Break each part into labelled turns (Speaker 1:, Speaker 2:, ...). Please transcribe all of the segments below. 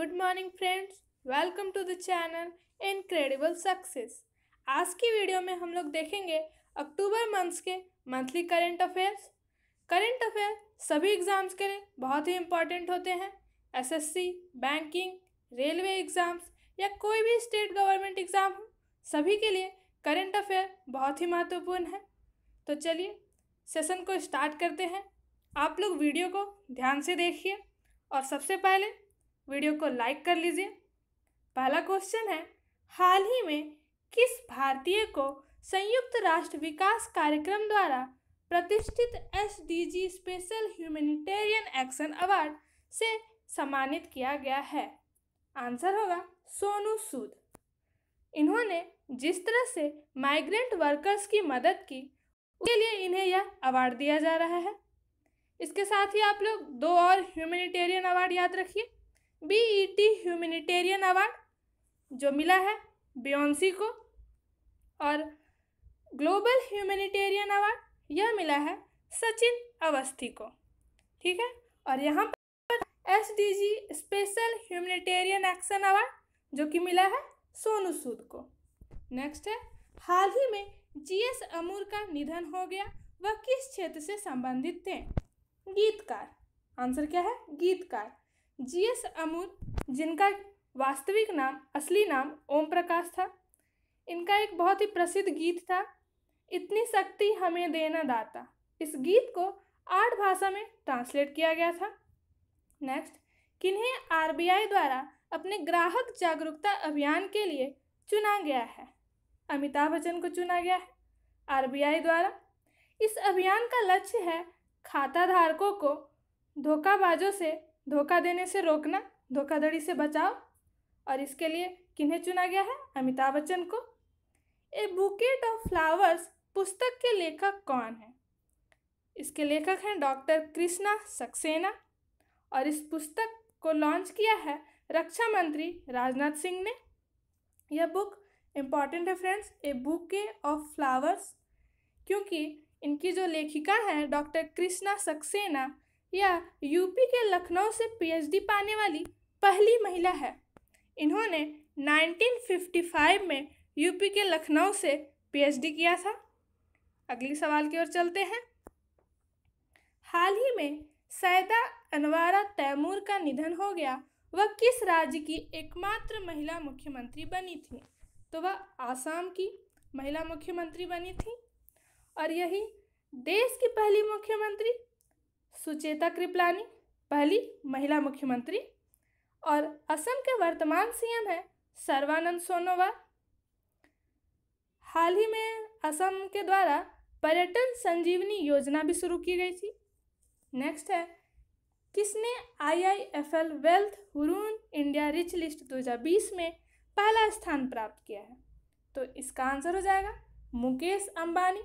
Speaker 1: good morning friends welcome to the channel incredible success आज की video में हम लोग देखेंगे अक्टूबर मंथ्स के monthly current affairs current affair सभी एग्ज़ाम्स के लिए बहुत ही इंपॉर्टेंट होते हैं एसएससी, बैंकिंग रेलवे एग्ज़ाम्स या कोई भी स्टेट गवर्नमेंट एग्ज़ाम हो सभी के लिए करेंट अफेयर बहुत ही महत्वपूर्ण है तो चलिए सेशन को स्टार्ट करते हैं आप लोग वीडियो को ध्यान से देखिए और सबसे पहले वीडियो को लाइक कर लीजिए पहला क्वेश्चन है हाल ही में किस भारतीय को संयुक्त राष्ट्र विकास कार्यक्रम द्वारा प्रतिष्ठित S special humanitarian action award से सम्मानित किया गया है आंसर होगा सोनू सूद इन्होंने जिस तरह से माइग्रेंट वर्कर्स की मदद की उसके लिए इन्हें यह अवार्ड दिया जा रहा है इसके साथ ही आप लोग दो और ह्यूमैनिटेरियन अवार्ड याद रखिए B E T humanitarian award जो मिला है बियॉन्सी को और ग्लोबल ह्यूमैनिटेरियन अवार्ड यह मिला है सचिन अवस्थी को ठीक है और यहाँ पर S D G special humanitarian action award जो कि मिला है सोनू सूद को नेक्स्ट है हाल ही में जीएस अमूर का निधन हो गया वह किस क्षेत्र से संबंधित थे गीतकार आंसर क्या है गीतकार जी एस अमूल जिनका वास्तविक नाम असली नाम ओम प्रकाश था इनका एक बहुत ही प्रसिद्ध गीत था इतनी शक्ति हमें देना दाता इस गीत को आठ भाषा में ट्रांसलेट किया गया था नेक्स्ट किन्हें आर द्वारा अपने ग्राहक जागरूकता अभियान के लिए चुना गया है अमिताभ बच्चन को चुना गया है आर द्वारा इस अभियान का लक्ष्य है खाता धारकों को धोखाबाजों से धोखा देने से रोकना धोखाधड़ी से बचाओ और इसके लिए किन्हें चुना गया है अमिताभ बच्चन को ए बुकेट ऑफ फ्लावर्स पुस्तक के लेखक कौन है इसके लेखक हैं डॉक्टर कृष्णा सक्सेना और इस पुस्तक को लॉन्च किया है रक्षा मंत्री राजनाथ सिंह ने यह बुक इम्पॉर्टेंट है friends a bouquet of flowers क्योंकि इनकी जो लेखिका है डॉक्टर कृष्णा सक्सेना या यूपी के लखनऊ से पीएचडी पाने वाली पहली महिला है इन्होंने 1955 में यूपी के लखनऊ से पीएचडी किया था अगले सवाल की ओर चलते हैं हाल ही में सैदा अनवारा तैमूर का निधन हो गया वह किस राज्य की एकमात्र महिला मुख्यमंत्री बनी थी तो वह आसाम की महिला मुख्यमंत्री बनी थी और यही देश की पहली मुख्यमंत्री सुचेता कृपलानी पहली महिला मुख्यमंत्री और असम के वर्तमान सीएम हैं सर्वानंद सोनोवाल हाल ही में असम के द्वारा पर्यटन संजीवनी योजना भी शुरू की गई थी नेक्स्ट है किसने IIFL wealth Hurun India rich list 2020 में पहला स्थान प्राप्त किया है तो इसका आंसर हो जाएगा मुकेश अंबानी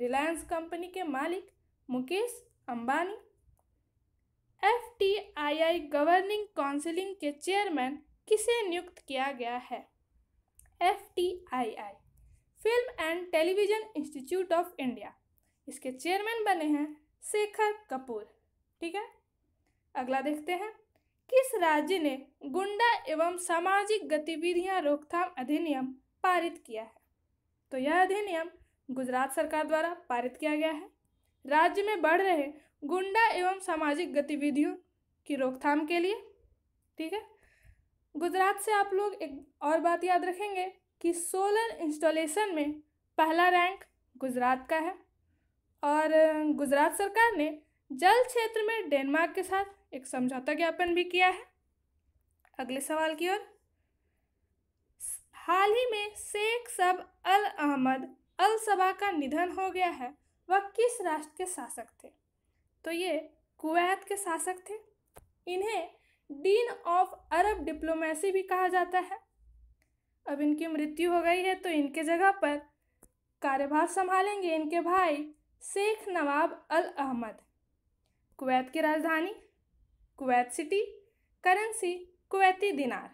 Speaker 1: रिलायंस कंपनी के मालिक Mukesh Ambani F T I I governing counselling के चेयरमैन किसे नियुक्त किया गया है F T I I film and television institute of India इसके चेयरमैन बने हैं शेखर कपूर ठीक है अगला देखते हैं किस राज्य ने गुंडा एवं सामाजिक गतिविधियां रोकथाम अधिनियम पारित किया है तो यह अधिनियम गुजरात सरकार द्वारा पारित किया गया है राज्य में बढ़ रहे गुंडा एवं सामाजिक गतिविधियों की रोकथाम के लिए ठीक है गुजरात से आप लोग एक और बात याद रखेंगे कि सोलर इंस्टॉलेशन में पहला रैंक गुजरात का है और गुजरात सरकार ने जल क्षेत्र में डेनमार्क के साथ एक समझौता ज्ञापन भी किया है अगले सवाल की ओर हाल ही में शेख सब अल अहमद अल सबा का निधन हो गया है वह किस राष्ट्र के शासक थे तो ये कुवैत के शासक थे इन्हें डीन ऑफ अरब डिप्लोमेसी भी कहा जाता है अब इनकी मृत्यु हो गई है तो इनके जगह पर कार्यभार संभालेंगे इनके भाई Sheikh Nawaf Al Ahmad Kuwait की राजधानी कुवैत सिटी करेंसी कुवैती दिनार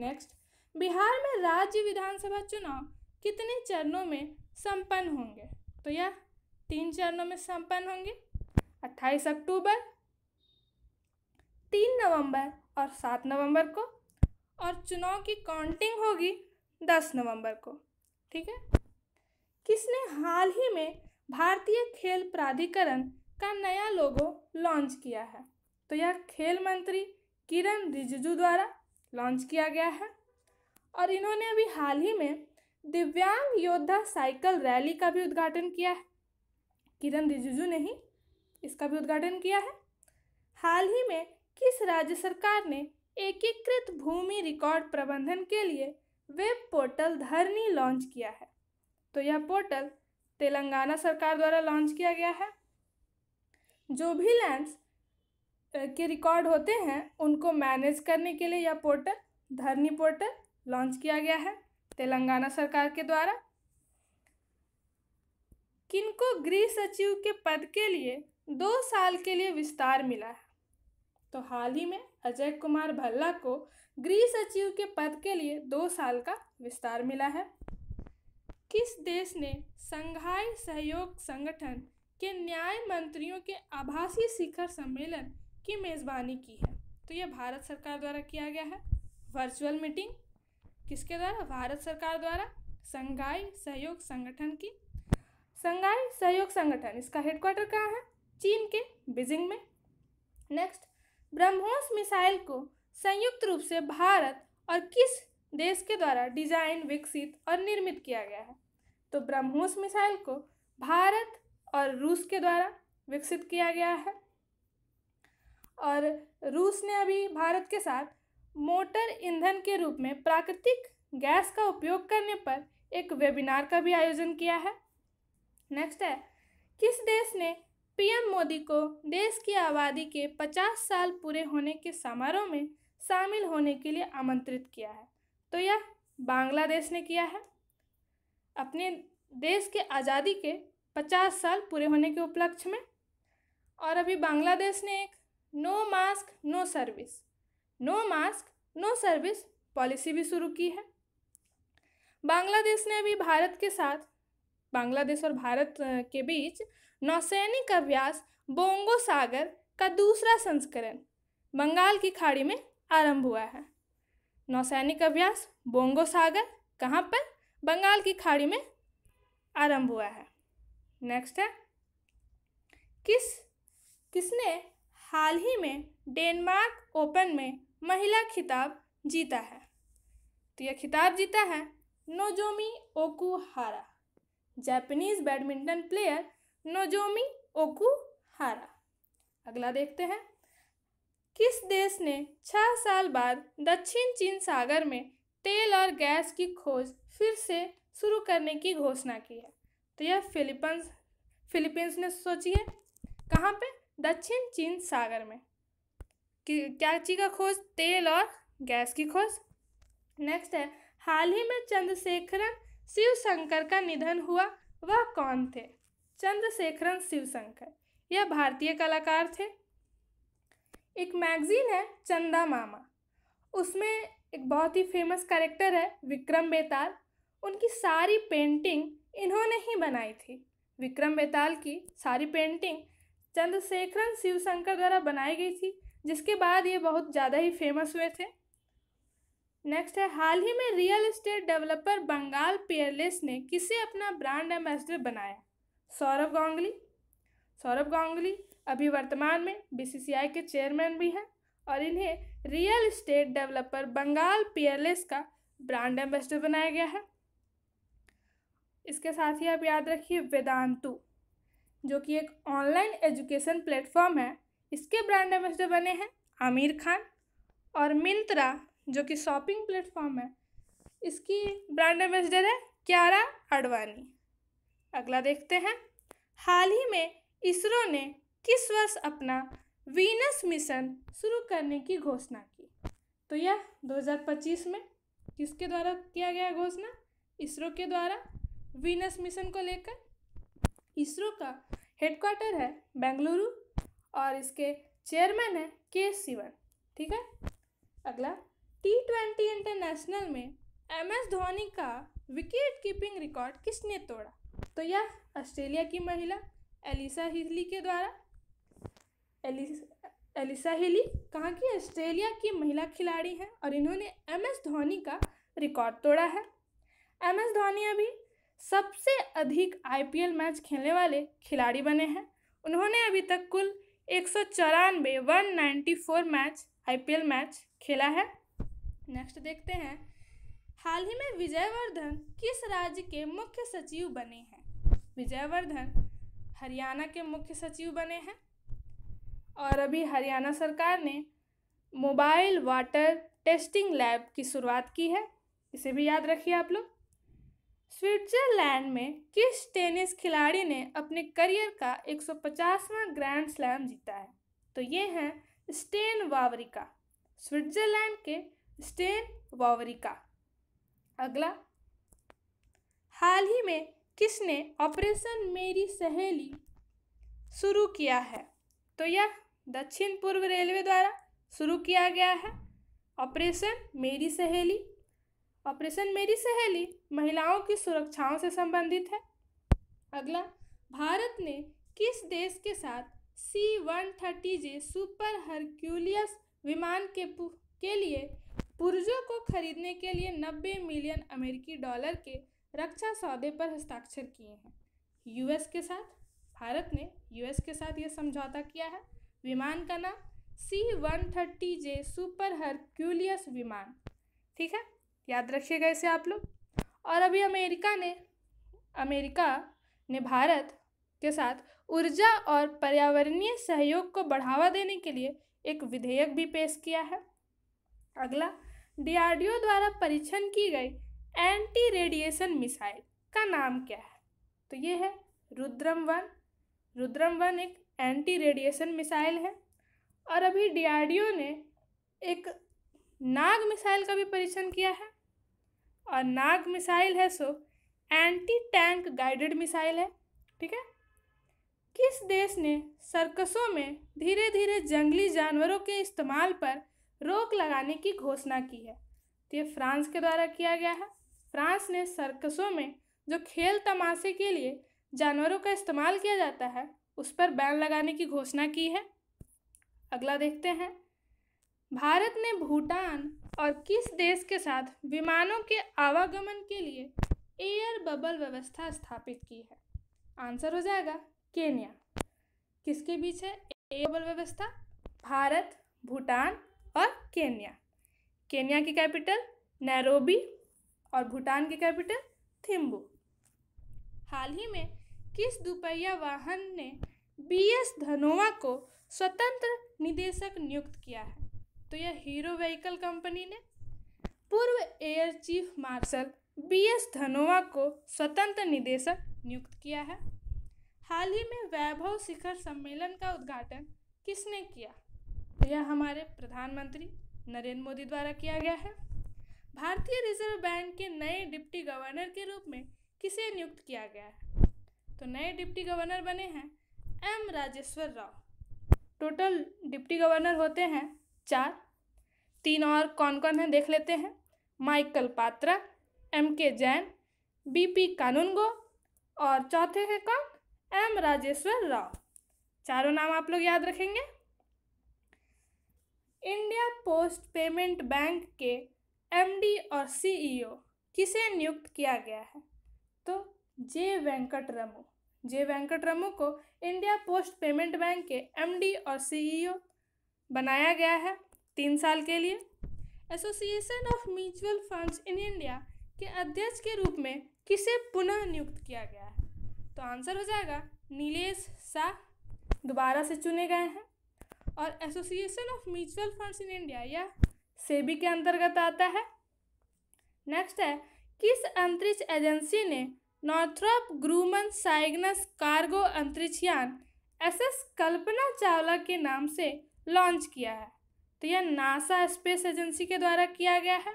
Speaker 1: नेक्स्ट बिहार में राज्य विधानसभा चुनाव कितने चरणों में संपन्न होंगे तो यह तीन चरणों में संपन्न होंगे 28 अक्टूबर 3 नवंबर और 7 नवंबर को और चुनाव की काउंटिंग होगी 10 नवंबर को ठीक है किसने हाल ही में भारतीय खेल प्राधिकरण का नया लोगो लॉन्च किया है तो यह खेल मंत्री किरण रिजिजू द्वारा लॉन्च किया गया है और इन्होंने अभी हाल ही में दिव्यांग योद्धा साइकिल रैली का भी उद्घाटन किया है किरण रिजिजू ने ही इसका भी उद्घाटन किया है हाल ही में किस राज्य सरकार ने एकीकृत भूमि रिकॉर्ड प्रबंधन के लिए वेब पोर्टल धरनी लॉन्च किया है तो यह पोर्टल तेलंगाना सरकार द्वारा लॉन्च किया गया है जो भी लैंड्स के रिकॉर्ड होते हैं उनको मैनेज करने के लिए यह पोर्टल धरनी पोर्टल लॉन्च किया गया है तेलंगाना सरकार के द्वारा किनको गृह सचिव के पद के लिए दो साल के लिए विस्तार मिला है तो हाल ही में अजय कुमार भल्ला को गृह सचिव के पद के लिए दो साल का विस्तार मिला है किस देश ने संघाई सहयोग संगठन के न्याय मंत्रियों के आभासी शिखर सम्मेलन की मेज़बानी की है तो यह भारत सरकार द्वारा किया गया है वर्चुअल मीटिंग किसके द्वारा भारत सरकार द्वारा संघाई सहयोग संगठन की संघाई सहयोग संगठन इसका हेडक्वार्टर कहाँ है चीन के बीजिंग में नेक्स्ट ब्रह्मोस मिसाइल को संयुक्त रूप से भारत और किस देश के द्वारा डिजाइन विकसित और निर्मित किया गया है तो ब्रह्मोस मिसाइल को भारत और रूस के द्वारा विकसित किया गया है और रूस ने अभी भारत के साथ मोटर ईंधन के रूप में प्राकृतिक गैस का उपयोग करने पर एक वेबिनार का भी आयोजन किया है नेक्स्ट है किस देश ने पीएम मोदी को देश की आबादी के 50 साल पूरे होने के समारोह में शामिल होने के लिए आमंत्रित किया है तो यह बांग्लादेश ने किया है अपने देश के आज़ादी के 50 साल पूरे होने के उपलक्ष्य में और अभी बांग्लादेश ने एक no mask no service no mask no service policy भी शुरू की है बांग्लादेश ने अभी भारत के साथ बांग्लादेश और भारत के बीच नौसैनिक अभ्यास बोंगो सागर का दूसरा संस्करण बंगाल की खाड़ी में आरंभ हुआ है नौसैनिक अभ्यास बोंगो सागर कहाँ पर बंगाल की खाड़ी में आरंभ हुआ है नेक्स्ट है किस किसने हाल ही में डेनमार्क ओपन में महिला खिताब जीता है तो यह खिताब जीता है Nozomi Okuhara Japanese badminton player Nozomi हारा अगला देखते हैं किस देश ने छः साल बाद दक्षिण चीन सागर में तेल और गैस की खोज फिर से शुरू करने की घोषणा की है तो यह फिलीपींस फिलीपींस ने सोची है कहाँ पे दक्षिण चीन सागर में क्या चीज का खोज तेल और गैस की खोज नेक्स्ट है हाल ही में चंद्रशेखरन शिव शंकर का निधन हुआ वह कौन थे चंद्रशेखरन शिव शंकर यह भारतीय कलाकार थे एक मैगजीन है चंदा मामा उसमें एक बहुत ही फेमस कैरेक्टर है विक्रम बेताल उनकी सारी पेंटिंग इन्होंने ही बनाई थी विक्रम बेताल की सारी पेंटिंग चंद्रशेखरन शिव शंकर द्वारा बनाई गई थी जिसके बाद ये बहुत ज़्यादा ही फेमस हुए थे नेक्स्ट है हाल ही में real estate developer Bengal Peerless ने किसे अपना ब्रांड एम्बेसडर बनाया सौरभ गांगुली सौरभ गांगुली अभी वर्तमान में बीसीसीआई के चेयरमैन भी हैं और इन्हें real estate developer Bengal Peerless का ब्रांड एम्बेसडर बनाया गया है इसके साथ ही आप याद रखिए वेदांतु जो कि एक ऑनलाइन एजुकेशन प्लेटफॉर्म है इसके ब्रांड एम्बेसडर बने हैं आमिर खान और मिंत्रा जो कि शॉपिंग प्लेटफॉर्म है इसकी ब्रांड एम्बेसडर है क्यारा अडवाणी अगला देखते हैं हाल ही में इसरो ने किस वर्ष अपना वीनस मिशन शुरू करने की घोषणा की तो यह 2025 में किसके द्वारा किया गया घोषणा इसरो के द्वारा वीनस मिशन को लेकर इसरो का हेडक्वार्टर है बेंगलुरु और इसके चेयरमैन है के सिवन ठीक है अगला टी ट्वेंटी इंटरनेशनल में एम एस धोनी का विकेट कीपिंग रिकॉर्ड किसने तोड़ा तो यह ऑस्ट्रेलिया की महिला एलिसा हिली के द्वारा एलिसा एलिसा हिली कहाँ की ऑस्ट्रेलिया की महिला खिलाड़ी हैं और इन्होंने एम एस धोनी का रिकॉर्ड तोड़ा है एम एस धोनी अभी सबसे अधिक आई मैच खेलने वाले खिलाड़ी बने हैं उन्होंने अभी तक कुल एक सौ चौरानवे वन नाइन्टी फोर मैच आई मैच खेला है नेक्स्ट देखते हैं हाल ही में विजयवर्धन किस राज्य के मुख्य सचिव बने हैं विजयवर्धन हरियाणा के मुख्य सचिव बने हैं और अभी हरियाणा सरकार ने मोबाइल वाटर टेस्टिंग लैब की शुरुआत की है इसे भी याद रखिए आप लोग स्विट्जरलैंड में किस टेनिस खिलाड़ी ने अपने करियर का 150वां ग्रैंड स्लैम जीता है तो ये हैं स्टेन वावरिका स्विट्जरलैंड के स्टेन वावरिका अगला हाल ही में किसने ऑपरेशन मेरी सहेली शुरू किया है तो यह दक्षिण पूर्व रेलवे द्वारा शुरू किया गया है ऑपरेशन मेरी सहेली ऑपरेशन मेरी सहेली महिलाओं की सुरक्षाओं से संबंधित है अगला भारत ने किस देश के साथ C one thirty J super Hercules विमान के के लिए पुर्जों को खरीदने के लिए 90 मिलियन अमेरिकी डॉलर के रक्षा सौदे पर हस्ताक्षर किए हैं यूएस के साथ भारत ने यूएस के साथ यह समझौता किया है विमान का नाम C one thirty J super Hercules विमान ठीक है याद रखिएगा इसे आप लोग और अभी अमेरिका ने अमेरिका ने भारत के साथ ऊर्जा और पर्यावरणीय सहयोग को बढ़ावा देने के लिए एक विधेयक भी पेश किया है अगला डीआरडीओ द्वारा परीक्षण की गई एंटी रेडिएशन मिसाइल का नाम क्या है तो ये है रुद्रम वन रुद्रम वन एक एंटी रेडिएशन मिसाइल है और अभी डीआरडीओ ने एक नाग मिसाइल का भी परीक्षण किया है और नाग मिसाइल है so anti tank guided missile है ठीक है किस देश ने सर्कसों में धीरे धीरे जंगली जानवरों के इस्तेमाल पर रोक लगाने की घोषणा की है तो ये फ्रांस के द्वारा किया गया है फ्रांस ने सर्कसों में जो खेल तमाशे के लिए जानवरों का इस्तेमाल किया जाता है उस पर बैन लगाने की घोषणा की है अगला देखते हैं भारत ने भूटान और किस देश के साथ विमानों के आवागमन के लिए एयर बबल व्यवस्था स्थापित की है आंसर हो जाएगा केन्या किसके बीच है एयर बबल व्यवस्था भारत भूटान और केन्या केन्या की कैपिटल नैरोबी और भूटान की कैपिटल थिम्बू हाल ही में किस दुपहिया वाहन ने बी एस धनोवा को स्वतंत्र निदेशक नियुक्त किया है तो यह हीरो व्हीकल कंपनी ने पूर्व air chief marshal B S Dhanoa को स्वतंत्र निदेशक नियुक्त किया है हाल ही में वैभव शिखर सम्मेलन का उद्घाटन किसने किया तो यह हमारे प्रधानमंत्री नरेंद्र मोदी द्वारा किया गया है भारतीय रिजर्व बैंक के नए डिप्टी गवर्नर के रूप में किसे नियुक्त किया गया है तो नए डिप्टी गवर्नर बने हैं M Rajeshwar Rao total deputy governor होते हैं चार तीन और कौन कौन हैं देख लेते हैं माइकल पात्रा एम के जैन बी पी कानूनगो और चौथे हैं कौन एम राजेश्वर राव चारों नाम आप लोग याद रखेंगे इंडिया पोस्ट पेमेंट बैंक के एमडी और सीईओ e किसे नियुक्त किया गया है तो जे वेंकट रमु जे वेंकट रमो को इंडिया पोस्ट पेमेंट बैंक के एमडी और सीईओ e बनाया गया है तीन साल के लिए association of mutual funds in India के अध्यक्ष के रूप में किसे पुनः नियुक्त किया गया है तो आंसर हो जाएगा नीलेश शाह दोबारा से चुने गए हैं और association of mutual funds in India या सेबी के अंतर्गत आता है नेक्स्ट है किस अंतरिक्ष एजेंसी ने नॉर्थ्रॉप ग्रूमन साइगनस कार्गो अंतरिक्ष यान एस एस कल्पना चावला के नाम से लॉन्च किया है तो यह नासा स्पेस एजेंसी के द्वारा किया गया है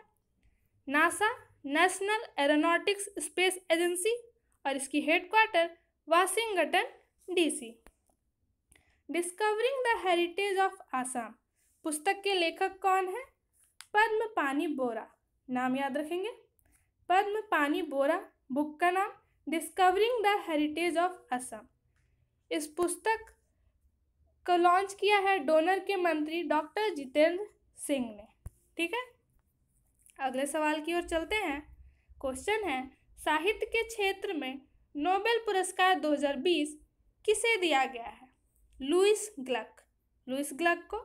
Speaker 1: NASA national aeronautics space agency और इसकी headquarter Washington DC discovering the heritage of Assam पुस्तक के लेखक कौन है पद्म पानी बोरा नाम याद रखेंगे पद्म पानी बोरा बुक का नाम discovering the heritage of Assam इस पुस्तक को लॉन्च किया है डोनर के मंत्री डॉक्टर जितेंद्र सिंह ने ठीक है अगले सवाल की ओर चलते हैं क्वेश्चन है साहित्य के क्षेत्र में नोबेल पुरस्कार 2020 किसे दिया गया है लुइस ग्लक लुइस ग्लक को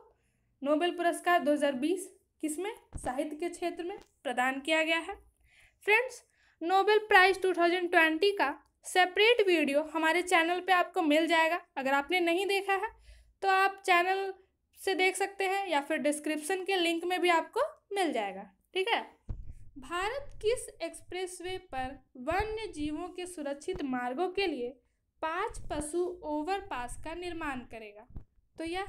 Speaker 1: नोबेल पुरस्कार 2020 किसमें साहित्य के क्षेत्र में प्रदान किया गया है फ्रेंड्स नोबेल प्राइज 2020 का सेपरेट वीडियो हमारे चैनल पे आपको मिल जाएगा अगर आपने नहीं देखा है तो आप चैनल से देख सकते हैं या फिर डिस्क्रिप्शन के लिंक में भी आपको मिल जाएगा ठीक है भारत किस एक्सप्रेसवे पर वन्य जीवों के सुरक्षित मार्गों के लिए पांच पशु ओवरपास का निर्माण करेगा तो यह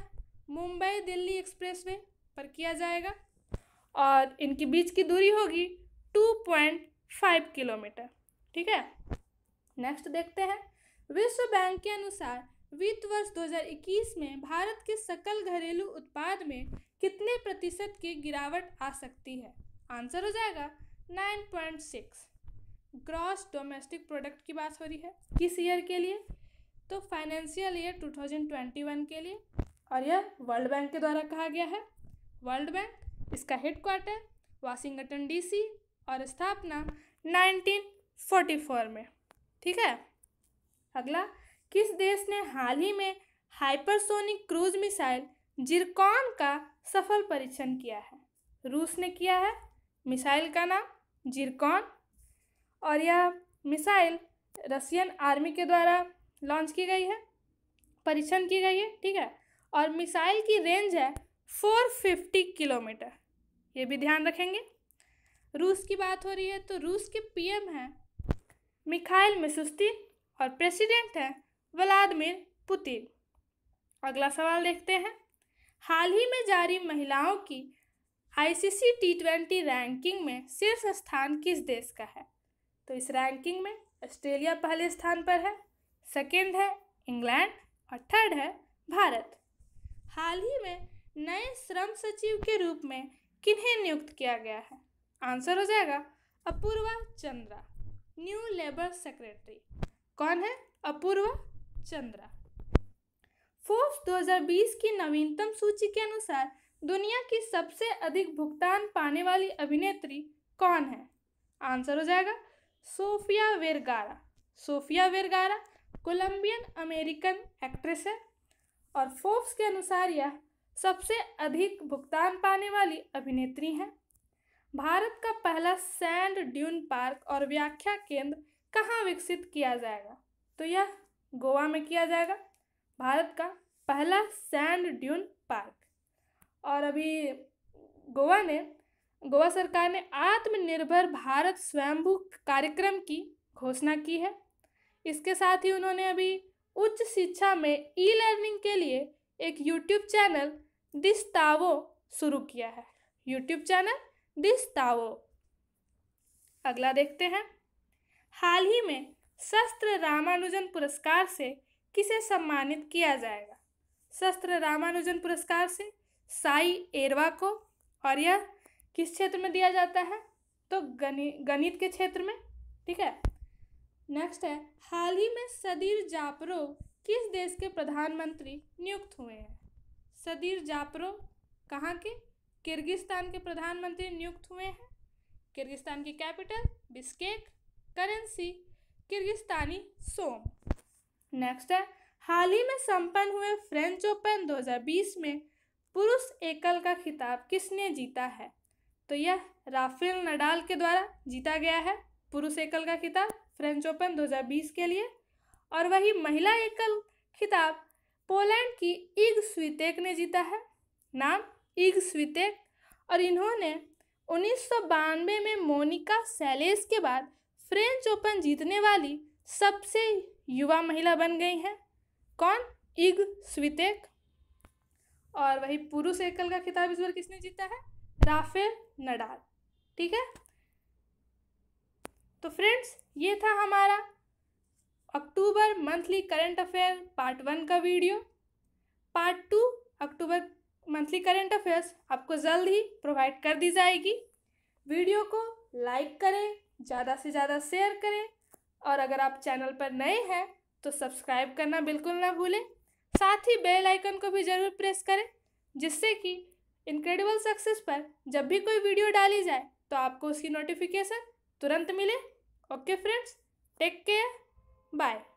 Speaker 1: मुंबई दिल्ली एक्सप्रेसवे पर किया जाएगा और इनके बीच की दूरी होगी टू पॉइंट फाइव किलोमीटर ठीक है नेक्स्ट देखते हैं विश्व बैंक के अनुसार वित्त वर्ष 2021 में भारत के सकल घरेलू उत्पाद में कितने प्रतिशत की गिरावट आ सकती है आंसर हो जाएगा 9.6 ग्रॉस डोमेस्टिक प्रोडक्ट की बात हो रही है किस ईयर के लिए तो फाइनेंशियल ईयर 2021 के लिए और यह वर्ल्ड बैंक के द्वारा कहा गया है वर्ल्ड बैंक इसका हेडक्वार्टर वाशिंगटन डीसी और स्थापना 1944 में ठीक है अगला किस देश ने हाल ही में हाइपरसोनिक क्रूज मिसाइल जिरकॉन का सफल परीक्षण किया है रूस ने किया है मिसाइल का नाम जिरकॉन और यह मिसाइल रशियन आर्मी के द्वारा लॉन्च की गई है परीक्षण की गई है ठीक है और मिसाइल की रेंज है फोर फिफ्टी किलोमीटर ये भी ध्यान रखेंगे रूस की बात हो रही है तो रूस के पीएम हैं मिखाइल मिसुस्ती और प्रेसिडेंट हैं व्लादिमिर पुतिन अगला सवाल देखते हैं हाल ही में जारी महिलाओं की आईसीसी टी ट्वेंटी रैंकिंग में शीर्ष स्थान किस देश का है तो इस रैंकिंग में ऑस्ट्रेलिया पहले स्थान पर है सेकेंड है इंग्लैंड और थर्ड है भारत हाल ही में नए श्रम सचिव के रूप में किन्हें नियुक्त किया गया है आंसर हो जाएगा Apurva Chandra new labour secretary कौन है अपूर्वा चंद्रा फोर्स 2020 की नवीनतम सूची के अनुसार दुनिया की सबसे अधिक भुगतान पाने वाली अभिनेत्री कौन है आंसर हो जाएगा Sofia Vergara Sofia Vergara Colombian American actress है और फोर्ब्स के अनुसार यह सबसे अधिक भुगतान पाने वाली अभिनेत्री हैं भारत का पहला सैंड ड्यून पार्क और व्याख्या केंद्र कहाँ विकसित किया जाएगा तो यह गोवा में किया जाएगा भारत का पहला सैंड ड्यून पार्क और अभी गोवा ने गोवा सरकार ने आत्मनिर्भर भारत स्वयंभू कार्यक्रम की घोषणा की है इसके साथ ही उन्होंने अभी उच्च शिक्षा में ई लर्निंग के लिए एक यूट्यूब चैनल दिस्तावो शुरू किया है यूट्यूब चैनल दिस्तावो अगला देखते हैं हाल ही में शस्त्र रामानुजन पुरस्कार से किसे सम्मानित किया जाएगा शस्त्र रामानुजन पुरस्कार से साई एरवा को और यह किस क्षेत्र में दिया जाता है तो गणित गणित के क्षेत्र में ठीक है नेक्स्ट है हाल ही में सदीर जापरो किस देश के प्रधानमंत्री नियुक्त हुए हैं सदीर जापरो कहाँ के किर्गिस्तान के प्रधानमंत्री नियुक्त हुए हैं किर्गिस्तान की capital Bishkek currency Kyrgyzstani som next है हाल ही में संपन्न हुए फ्रेंच ओपन 2020 में पुरुष एकल का खिताब किसने जीता है तो यह राफेल नडाल के द्वारा जीता गया है पुरुष एकल का खिताब फ्रेंच ओपन 2020 के लिए और वही महिला एकल खिताब पोलैंड की इग स्वीतेक ने जीता है नाम इग स्वीतेक और इन्होंने उन्नीस में मोनिका सैलेस के बाद फ्रेंच ओपन जीतने वाली सबसे युवा महिला बन गई हैं कौन इग स्वीतेक और वही पुरुष एकल का खिताब इस बार किसने जीता है राफेल नडाल ठीक है तो फ्रेंड्स ये था हमारा October monthly current affair part one का video part two October monthly current affairs आपको जल्द ही प्रोवाइड कर दी जाएगी वीडियो को लाइक करें ज़्यादा से ज़्यादा शेयर करें और अगर आप चैनल पर नए हैं तो सब्सक्राइब करना बिल्कुल ना भूलें साथ ही बेल आइकन को भी ज़रूर प्रेस करें जिससे कि इनक्रेडिबल सक्सेस पर जब भी कोई वीडियो डाली जाए तो आपको उसकी नोटिफिकेशन तुरंत मिले okay friends take care bye